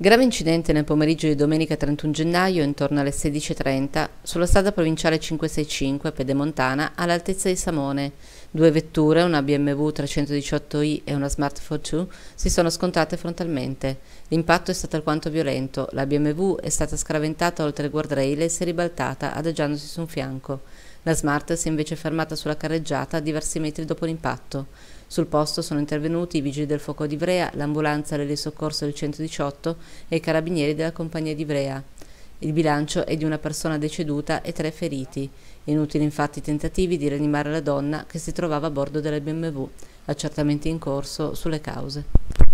Grave incidente nel pomeriggio di domenica 31 gennaio intorno alle 16.30 sulla strada provinciale 565 Pedemontana all'altezza di Samone. Due vetture, una BMW 318i e una Smart 42, si sono scontrate frontalmente. L'impatto è stato alquanto violento, la BMW è stata scaraventata oltre il guardrail e si è ribaltata adagiandosi su un fianco. La Smart si è invece fermata sulla carreggiata a diversi metri dopo l'impatto. Sul posto sono intervenuti i vigili del fuoco di Ivrea, l'ambulanza delle soccorso del 118 e i carabinieri della compagnia di Ivrea. Il bilancio è di una persona deceduta e tre feriti. Inutili infatti i tentativi di rianimare la donna che si trovava a bordo della BMW, accertamenti in corso sulle cause.